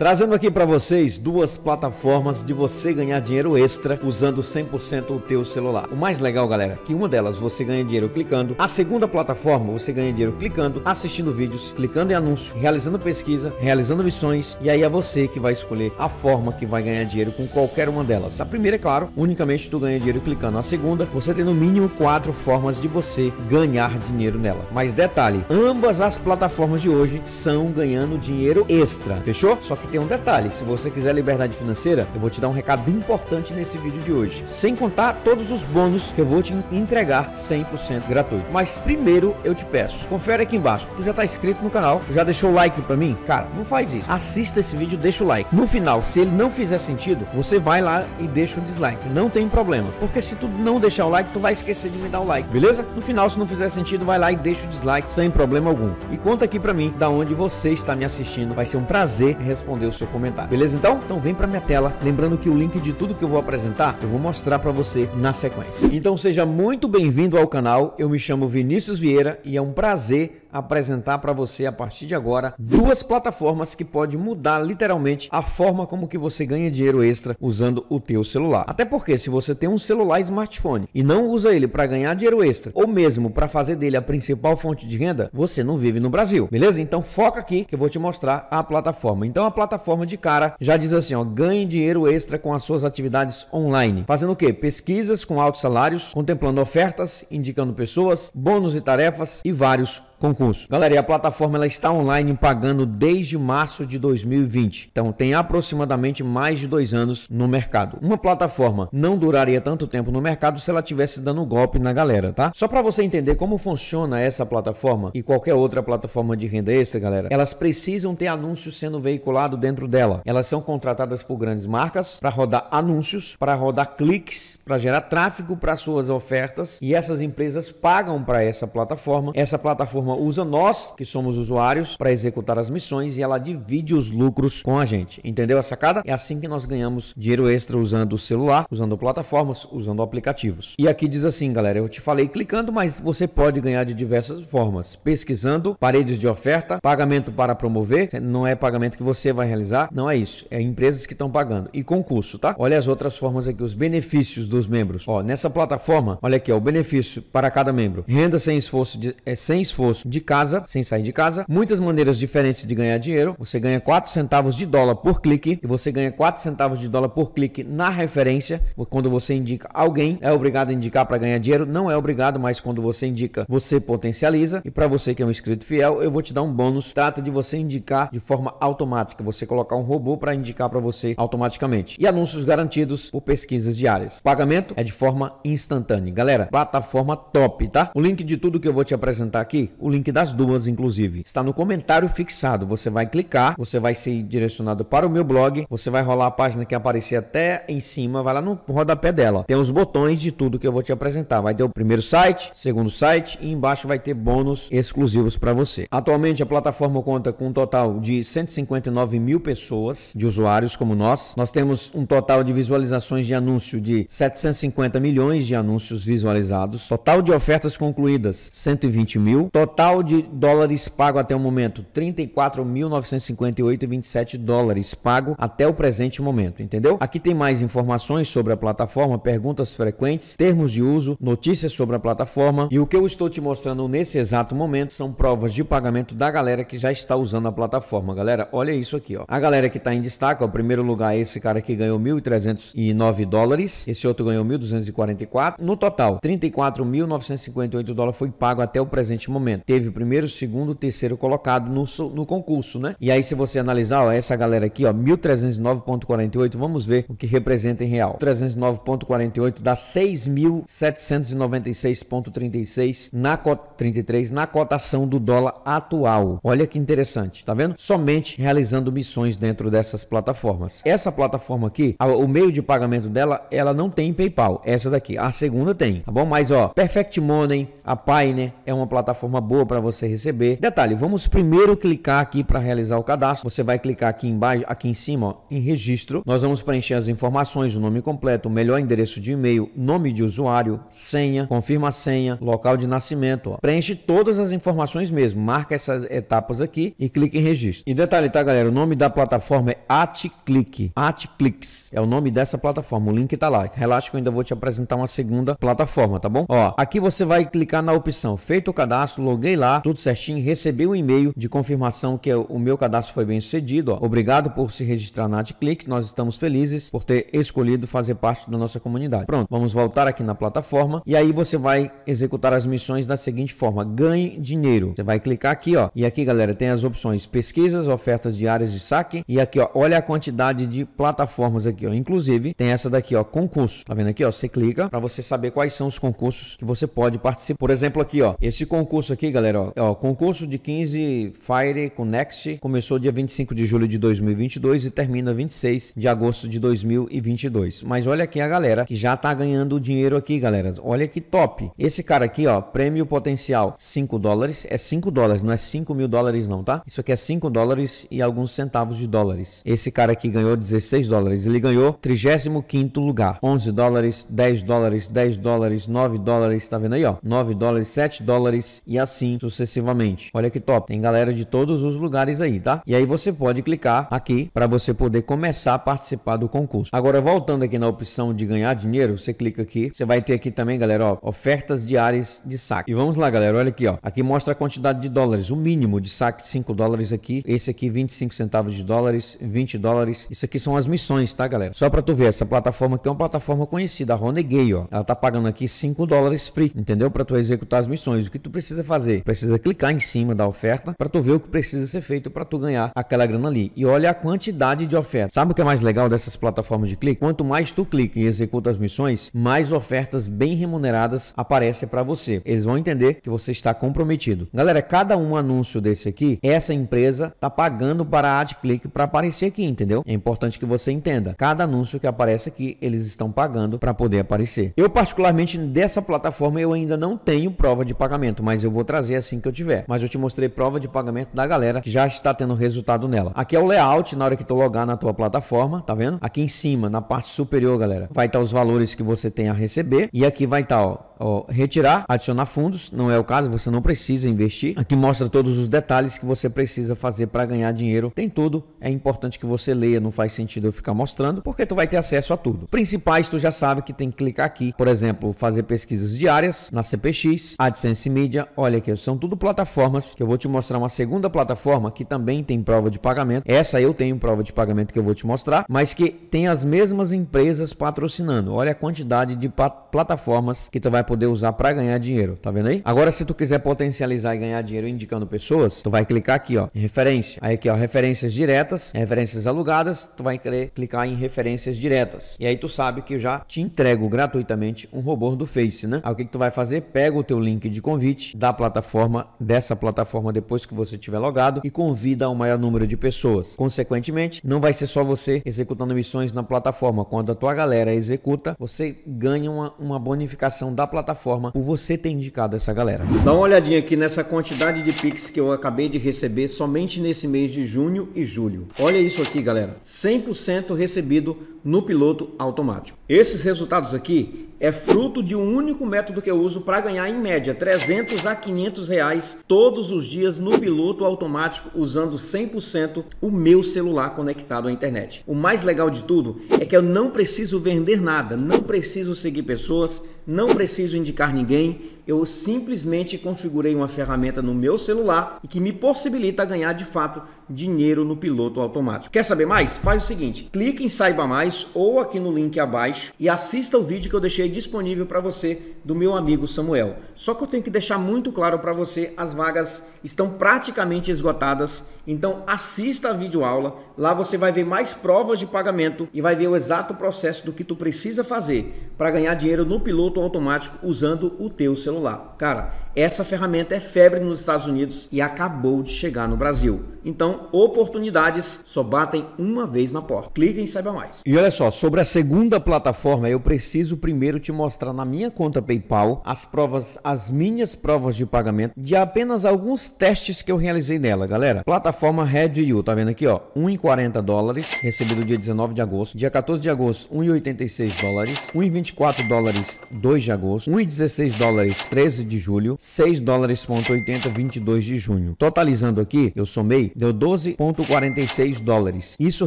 Trazendo aqui para vocês duas plataformas de você ganhar dinheiro extra usando 100% o teu celular. O mais legal, galera, que uma delas você ganha dinheiro clicando, a segunda plataforma você ganha dinheiro clicando, assistindo vídeos, clicando em anúncio, realizando pesquisa, realizando missões, e aí é você que vai escolher a forma que vai ganhar dinheiro com qualquer uma delas. A primeira, é claro, unicamente tu ganha dinheiro clicando. A segunda, você tem no mínimo quatro formas de você ganhar dinheiro nela. Mas detalhe, ambas as plataformas de hoje são ganhando dinheiro extra, fechou? Só que que tem um detalhe: se você quiser liberdade financeira, eu vou te dar um recado importante nesse vídeo de hoje. Sem contar todos os bônus que eu vou te entregar 100% gratuito. Mas primeiro eu te peço, confere aqui embaixo. Tu já tá inscrito no canal? Tu já deixou o like para mim? Cara, não faz isso. Assista esse vídeo, deixa o like. No final, se ele não fizer sentido, você vai lá e deixa o dislike. Não tem problema, porque se tu não deixar o like, tu vai esquecer de me dar o like, beleza? No final, se não fizer sentido, vai lá e deixa o dislike sem problema algum. E conta aqui para mim da onde você está me assistindo. Vai ser um prazer responder responder o seu comentário. Beleza então? Então vem para minha tela, lembrando que o link de tudo que eu vou apresentar, eu vou mostrar para você na sequência. Então seja muito bem-vindo ao canal. Eu me chamo Vinícius Vieira e é um prazer apresentar para você a partir de agora duas plataformas que pode mudar literalmente a forma como que você ganha dinheiro extra usando o teu celular. Até porque se você tem um celular smartphone e não usa ele para ganhar dinheiro extra ou mesmo para fazer dele a principal fonte de renda, você não vive no Brasil, beleza? Então foca aqui que eu vou te mostrar a plataforma. Então a plataforma de cara já diz assim, ó, ganhe dinheiro extra com as suas atividades online. Fazendo o quê? Pesquisas com altos salários, contemplando ofertas, indicando pessoas, bônus e tarefas e vários concurso. Galera, e a plataforma ela está online pagando desde março de 2020. Então tem aproximadamente mais de dois anos no mercado. Uma plataforma não duraria tanto tempo no mercado se ela tivesse dando golpe na galera, tá? Só para você entender como funciona essa plataforma e qualquer outra plataforma de renda extra, galera, elas precisam ter anúncios sendo veiculado dentro dela. Elas são contratadas por grandes marcas para rodar anúncios, para rodar cliques, para gerar tráfego para suas ofertas e essas empresas pagam para essa plataforma. Essa plataforma turma usa nós, que somos usuários, para executar as missões e ela divide os lucros com a gente. Entendeu a sacada? É assim que nós ganhamos dinheiro extra usando o celular, usando plataformas, usando aplicativos. E aqui diz assim, galera, eu te falei clicando, mas você pode ganhar de diversas formas: pesquisando, paredes de oferta, pagamento para promover, não é pagamento que você vai realizar, não é isso, é empresas que estão pagando e concurso, tá? Olha as outras formas aqui, os benefícios dos membros. Ó, nessa plataforma, olha aqui, ó, o benefício para cada membro: renda sem esforço, de, é, sem esforço de casa, sem sair de casa. Muitas maneiras diferentes de ganhar dinheiro. Você ganha 4 centavos de dólar por clique e você ganha 4 centavos de dólar por clique na referência. Quando você indica alguém, é obrigado a indicar para ganhar dinheiro? Não é obrigado, mas quando você indica, você potencializa. E para você que é um inscrito fiel, eu vou te dar um bônus. Trata de você indicar de forma automática, você colocar um robô para indicar para você automaticamente. E anúncios garantidos por pesquisas diárias. pagamento é de forma instantânea. Galera, plataforma top, tá? O link de tudo que eu vou te apresentar aqui, o o link das duas, inclusive. Está no comentário fixado. Você vai clicar, você vai ser direcionado para o meu blog, você vai rolar a página que aparecer até em cima, vai lá no rodapé dela. Tem os botões de tudo que eu vou te apresentar. Vai ter o primeiro site, segundo site e embaixo vai ter bônus exclusivos para você. Atualmente a plataforma conta com um total de 159 mil pessoas de usuários como nós. Nós temos um total de visualizações de anúncio de 750 milhões de anúncios visualizados, total de ofertas concluídas 120 mil, total total de dólares pago até o momento, 34.958,27 dólares pago até o presente momento, entendeu? Aqui tem mais informações sobre a plataforma, perguntas frequentes, termos de uso, notícias sobre a plataforma e o que eu estou te mostrando nesse exato momento são provas de pagamento da galera que já está usando a plataforma. Galera, olha isso aqui, ó. A galera que está em destaque, o primeiro lugar é esse cara que ganhou 1.309 dólares, esse outro ganhou 1.244. No total, 34.958 dólares foi pago até o presente momento teve o primeiro, o segundo, o terceiro colocado no, no concurso, né? E aí, se você analisar, ó, essa galera aqui, ó, 1.309.48, vamos ver o que representa em real. 309.48 dá 6.796.36 na cota 33 na cotação do dólar atual. Olha que interessante, tá vendo? Somente realizando missões dentro dessas plataformas. Essa plataforma aqui, o meio de pagamento dela, ela não tem PayPal, essa daqui. A segunda tem, tá bom? Mas ó, Perfect Money, a né? é uma plataforma boa para você receber. Detalhe, vamos primeiro clicar aqui para realizar o cadastro. Você vai clicar aqui embaixo, aqui em cima, ó, em registro. Nós vamos preencher as informações, o nome completo, o melhor endereço de e-mail, nome de usuário, senha, confirma a senha, local de nascimento. Ó. Preenche todas as informações mesmo. Marca essas etapas aqui e clique em registro. E detalhe, tá, galera? O nome da plataforma é AtClick. AtClicks é o nome dessa plataforma. O link tá lá. Relaxa que eu ainda vou te apresentar uma segunda plataforma, tá bom? Ó, aqui você vai clicar na opção Feito o cadastro, login Cheguei lá, tudo certinho, recebi um e-mail de confirmação que o meu cadastro foi bem sucedido. Ó. Obrigado por se registrar na AdClick, nós estamos felizes por ter escolhido fazer parte da nossa comunidade. Pronto, vamos voltar aqui na plataforma e aí você vai executar as missões da seguinte forma: ganhe dinheiro. Você vai clicar aqui, ó, e aqui, galera, tem as opções pesquisas, ofertas diárias de saque e aqui, ó, olha a quantidade de plataformas aqui, ó. Inclusive, tem essa daqui, ó, concurso. Tá vendo aqui, ó? Você clica para você saber quais são os concursos que você pode participar. Por exemplo, aqui, ó, esse concurso aqui galera. Ó, o concurso de 15 Fire Connect começou dia 25 de julho de 2022 e termina 26 de agosto de 2022. Mas olha aqui a galera que já tá ganhando dinheiro aqui, galera. Olha que top. Esse cara aqui, ó, prêmio potencial 5 dólares. É 5 dólares, não é 5 mil dólares não, tá? Isso aqui é 5 dólares e alguns centavos de dólares. Esse cara aqui ganhou 16 dólares. Ele ganhou 35 lugar. 11 dólares, 10 dólares, 10 dólares, 9 dólares, tá vendo aí, ó? 9 dólares, 7 dólares e assim assim sucessivamente. Olha que top, tem galera de todos os lugares aí, tá? E aí você pode clicar aqui para você poder começar a participar do concurso. Agora voltando aqui na opção de ganhar dinheiro, você clica aqui, você vai ter aqui também, galera, ó, ofertas diárias de saque. E vamos lá, galera, olha aqui, ó. Aqui mostra a quantidade de dólares, o mínimo de saque 5 dólares aqui, esse aqui 25 centavos de dólares, 20 dólares. Isso aqui são as missões, tá, galera? Só para tu ver, essa plataforma aqui é uma plataforma conhecida, a Renegade, ó. Ela tá pagando aqui 5 dólares free, entendeu? Para tu executar as missões. O que tu precisa fazer fazer. Precisa clicar em cima da oferta para tu ver o que precisa ser feito para tu ganhar aquela grana ali. E olha a quantidade de oferta. Sabe o que é mais legal dessas plataformas de clique? Quanto mais tu clica e executa as missões, mais ofertas bem remuneradas aparecem para você. Eles vão entender que você está comprometido. Galera, cada um anúncio desse aqui, essa empresa tá pagando para a AdClick para aparecer aqui, entendeu? É importante que você entenda. Cada anúncio que aparece aqui, eles estão pagando para poder aparecer. Eu particularmente dessa plataforma eu ainda não tenho prova de pagamento, mas eu vou trazer trazer assim que eu tiver. Mas eu te mostrei prova de pagamento da galera que já está tendo resultado nela. Aqui é o layout na hora que tu logar na tua plataforma, tá vendo? Aqui em cima, na parte superior, galera, vai estar tá os valores que você tem a receber e aqui vai estar, tá, ó, ó, retirar, adicionar fundos, não é o caso, você não precisa investir. Aqui mostra todos os detalhes que você precisa fazer para ganhar dinheiro. Tem tudo, é importante que você leia, não faz sentido eu ficar mostrando, porque tu vai ter acesso a tudo. Principais, tu já sabe que tem que clicar aqui, por exemplo, fazer pesquisas diárias na CPX, AdSense Media, olha aqui, são tudo plataformas que eu vou te mostrar uma segunda plataforma que também tem prova de pagamento. Essa eu tenho prova de pagamento que eu vou te mostrar, mas que tem as mesmas empresas patrocinando. Olha a quantidade de plataformas que tu vai poder usar para ganhar dinheiro, tá vendo aí? Agora, se tu quiser potencializar e ganhar dinheiro indicando pessoas, tu vai clicar aqui, ó, em referência. Aí aqui, ó, referências diretas, referências alugadas, tu vai querer clicar em referências diretas. E aí tu sabe que eu já te entrego gratuitamente um robô do Face, né? Aí o que, que tu vai fazer? Pega o teu link de convite da plataforma, dessa plataforma depois que você tiver logado e convida o maior número de pessoas. Consequentemente, não vai ser só você executando missões na plataforma. Quando a tua galera executa, você ganha uma, uma bonificação da plataforma plataforma por você ter indicado essa galera. Dá uma olhadinha aqui nessa quantidade de Pix que eu acabei de receber somente nesse mês de junho e julho. Olha isso aqui, galera. 100% recebido no piloto automático. Esses resultados aqui é fruto de um único método que eu uso para ganhar em média 300 a 500 reais todos os dias no piloto automático usando 100% o meu celular conectado à internet. O mais legal de tudo é que eu não preciso vender nada, não preciso seguir pessoas, não preciso indicar ninguém, eu simplesmente configurei uma ferramenta no meu celular e que me possibilita ganhar de fato dinheiro no piloto automático. Quer saber mais? Faz o seguinte, clique em saiba mais ou aqui no link abaixo e assista o vídeo que eu deixei disponível para você do meu amigo Samuel. Só que eu tenho que deixar muito claro para você, as vagas estão praticamente esgotadas, então assista a videoaula, lá você vai ver mais provas de pagamento e vai ver o exato processo do que tu precisa fazer para ganhar dinheiro no piloto automático usando o teu celular celular. Cara, essa ferramenta é febre nos Estados Unidos e acabou de chegar no Brasil. Então, oportunidades só batem uma vez na porta. Clique e saiba mais. E olha só, sobre a segunda plataforma, eu preciso primeiro te mostrar na minha conta PayPal as provas, as minhas provas de pagamento de apenas alguns testes que eu realizei nela, galera. Plataforma RedU, tá vendo aqui, ó? 1,40 dólares, recebido dia 19 de agosto. Dia 14 de agosto, 1,86 dólares. 1,24 dólares, 2 de agosto. 1,16 dólares, 13 de julho, 6 dólares ponto 80, 22 de junho. Totalizando aqui, eu somei, deu 12.46 dólares. Isso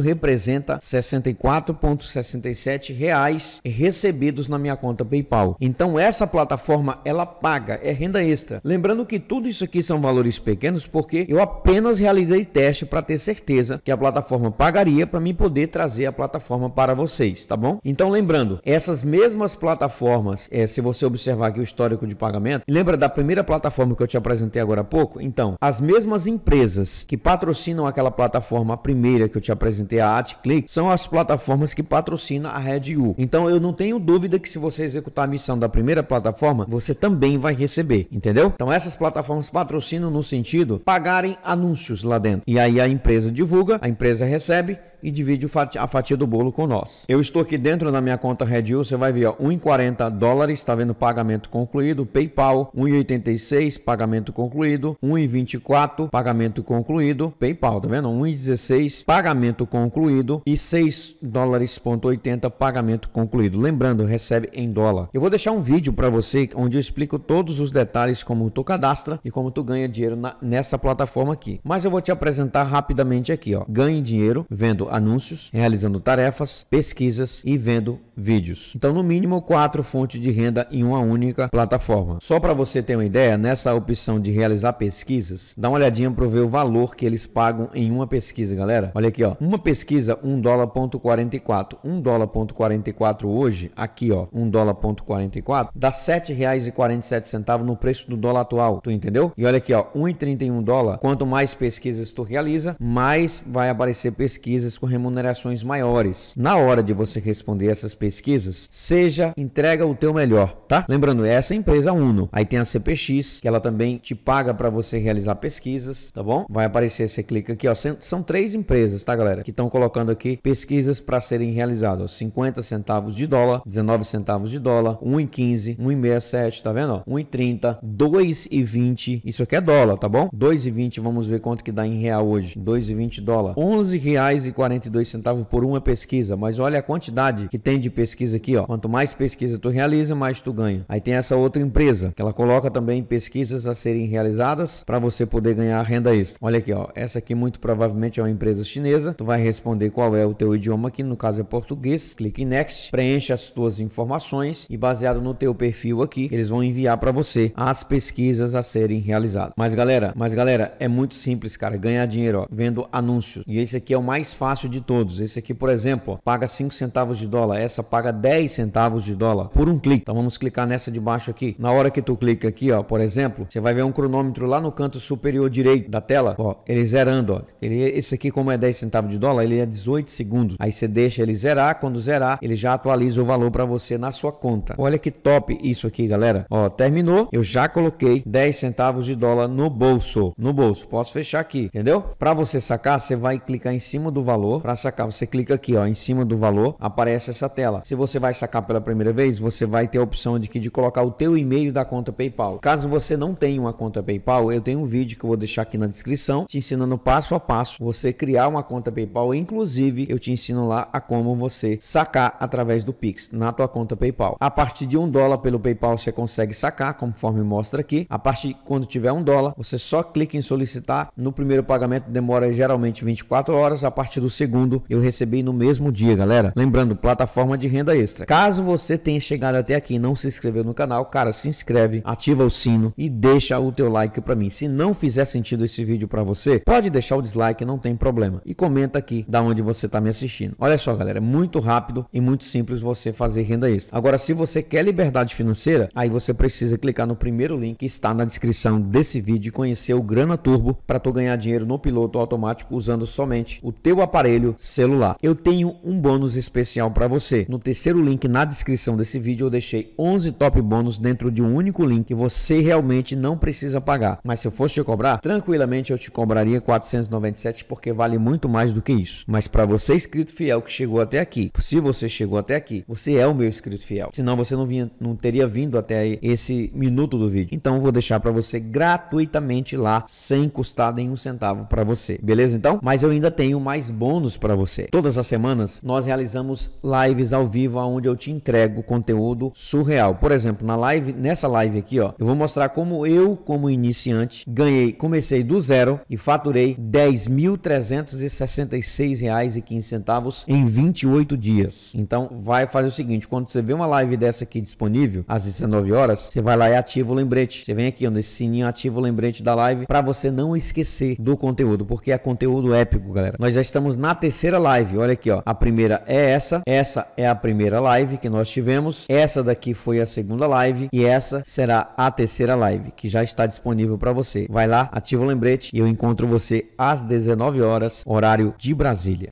representa 64.67 reais recebidos na minha conta PayPal. Então essa plataforma ela paga, é renda extra. Lembrando que tudo isso aqui são valores pequenos porque eu apenas realizei teste para ter certeza que a plataforma pagaria para mim poder trazer a plataforma para vocês, tá bom? Então lembrando, essas mesmas plataformas, é, se você observar aqui o histórico de pagamento. Lembra da primeira plataforma que eu te apresentei agora há pouco? Então, as mesmas empresas que patrocinam aquela plataforma, a primeira que eu te apresentei, a AtClick, são as plataformas que patrocinam a RedU. Então, eu não tenho dúvida que se você executar a missão da primeira plataforma, você também vai receber, entendeu? Então, essas plataformas patrocinam no sentido pagarem anúncios lá dentro. E aí a empresa divulga, a empresa recebe e divide a fatia do bolo com nós. Eu estou aqui dentro da minha conta Redil, você vai ver, ó, 1,40 dólares, está vendo pagamento concluído, PayPal, 1,86 pagamento concluído, 1,24 pagamento concluído, PayPal, tá vendo? 1,16 pagamento concluído e 6 dólares.80 pagamento concluído. Lembrando, recebe em dólar. Eu vou deixar um vídeo para você onde eu explico todos os detalhes como tu cadastra e como tu ganha dinheiro na, nessa plataforma aqui. Mas eu vou te apresentar rapidamente aqui, ó. Ganhe dinheiro vendo anúncios, realizando tarefas, pesquisas e vendo vídeos. Então, no mínimo, quatro fontes de renda em uma única plataforma. Só para você ter uma ideia, nessa opção de realizar pesquisas, dá uma olhadinha para ver o valor que eles pagam em uma pesquisa, galera. Olha aqui, ó. Uma pesquisa, um dólar ponto 44. um dólar ponto 44 hoje, aqui, ó, um dólar ponto 44, dá R$ centavos no preço do dólar atual, tu entendeu? E olha aqui, ó, 1,31 dólar. Quanto mais pesquisas tu realiza, mais vai aparecer pesquisas com remunerações maiores. Na hora de você responder essas pesquisas, seja entrega o teu melhor, tá? Lembrando, essa é a empresa Uno. Aí tem a CPX, que ela também te paga para você realizar pesquisas, tá bom? Vai aparecer, você clica aqui, ó. São três empresas, tá, galera? Que estão colocando aqui pesquisas para serem realizadas. 50 centavos de dólar, 19 centavos de dólar, 1,15, 1,67, tá vendo? 1,30, 2,20. Isso aqui é dólar, tá bom? 2,20, vamos ver quanto que dá em real hoje. 2,20 dólar. 11 reais e 40 42 centavos por uma pesquisa, mas olha a quantidade que tem de pesquisa aqui, ó. Quanto mais pesquisa tu realiza, mais tu ganha. Aí tem essa outra empresa, que ela coloca também pesquisas a serem realizadas para você poder ganhar renda extra. Olha aqui, ó. Essa aqui muito provavelmente é uma empresa chinesa. Tu vai responder qual é o teu idioma aqui, no caso é português. Clique em next, preencha as tuas informações e baseado no teu perfil aqui, eles vão enviar para você as pesquisas a serem realizadas. Mas galera, mas galera, é muito simples, cara, ganhar dinheiro, ó, vendo anúncios. E esse aqui é o mais fácil fácil de todos. Esse aqui, por exemplo, paga 5 centavos de dólar, essa paga 10 centavos de dólar por um clique. Então vamos clicar nessa de baixo aqui. Na hora que tu clica aqui, ó, por exemplo, você vai ver um cronômetro lá no canto superior direito da tela, ó, ele zerando, ó. Ele, esse aqui, como é 10 centavos de dólar, ele é 18 segundos. Aí você deixa ele zerar, quando zerar, ele já atualiza o valor para você na sua conta. Olha que top isso aqui, galera. Ó, terminou. Eu já coloquei 10 centavos de dólar no bolso, no bolso. Posso fechar aqui, entendeu? Para você sacar, você vai clicar em cima do valor valor para sacar. Você clica aqui, ó, em cima do valor, aparece essa tela. Se você vai sacar pela primeira vez, você vai ter a opção de que de colocar o teu e-mail da conta PayPal. Caso você não tenha uma conta PayPal, eu tenho um vídeo que eu vou deixar aqui na descrição, te ensinando passo a passo você criar uma conta PayPal, inclusive eu te ensino lá a como você sacar através do Pix na tua conta PayPal. A partir de um dólar pelo PayPal você consegue sacar, conforme mostra aqui. A partir quando tiver um dólar, você só clica em solicitar. No primeiro pagamento demora geralmente 24 horas. A partir do segundo eu recebi no mesmo dia, galera. Lembrando, plataforma de renda extra. Caso você tenha chegado até aqui e não se inscreveu no canal, cara, se inscreve, ativa o sino e deixa o teu like para mim. Se não fizer sentido esse vídeo para você, pode deixar o dislike, não tem problema. E comenta aqui da onde você tá me assistindo. Olha só, galera, é muito rápido e muito simples você fazer renda extra. Agora, se você quer liberdade financeira, aí você precisa clicar no primeiro link que está na descrição desse vídeo e conhecer o Grana Turbo para tu ganhar dinheiro no piloto automático usando somente o teu aparelho aparelho celular. Eu tenho um bônus especial para você. No terceiro link na descrição desse vídeo eu deixei 11 top bônus dentro de um único link que você realmente não precisa pagar. Mas se eu fosse te cobrar, tranquilamente eu te cobraria 497 porque vale muito mais do que isso. Mas para você inscrito fiel que chegou até aqui, se você chegou até aqui, você é o meu inscrito fiel. Senão você não vinha, não teria vindo até esse minuto do vídeo. Então vou deixar para você gratuitamente lá, sem custar nenhum centavo para você. Beleza então? Mas eu ainda tenho mais bônus bônus para você. Todas as semanas nós realizamos lives ao vivo onde eu te entrego conteúdo surreal. Por exemplo, na live, nessa live aqui, ó, eu vou mostrar como eu, como iniciante, ganhei, comecei do zero e faturei R$ 10.366,15 em 28 dias. Então, vai fazer o seguinte, quando você vê uma live dessa aqui disponível às 19 horas, você vai lá e ativa o lembrete. Você vem aqui, nesse sininho, ativa o lembrete da live para você não esquecer do conteúdo, porque é conteúdo épico, galera. Nós já estamos na terceira live. Olha aqui, ó. A primeira é essa. Essa é a primeira live que nós tivemos. Essa daqui foi a segunda live e essa será a terceira live que já está disponível para você. Vai lá, ativa o lembrete e eu encontro você às 19 horas, horário de Brasília.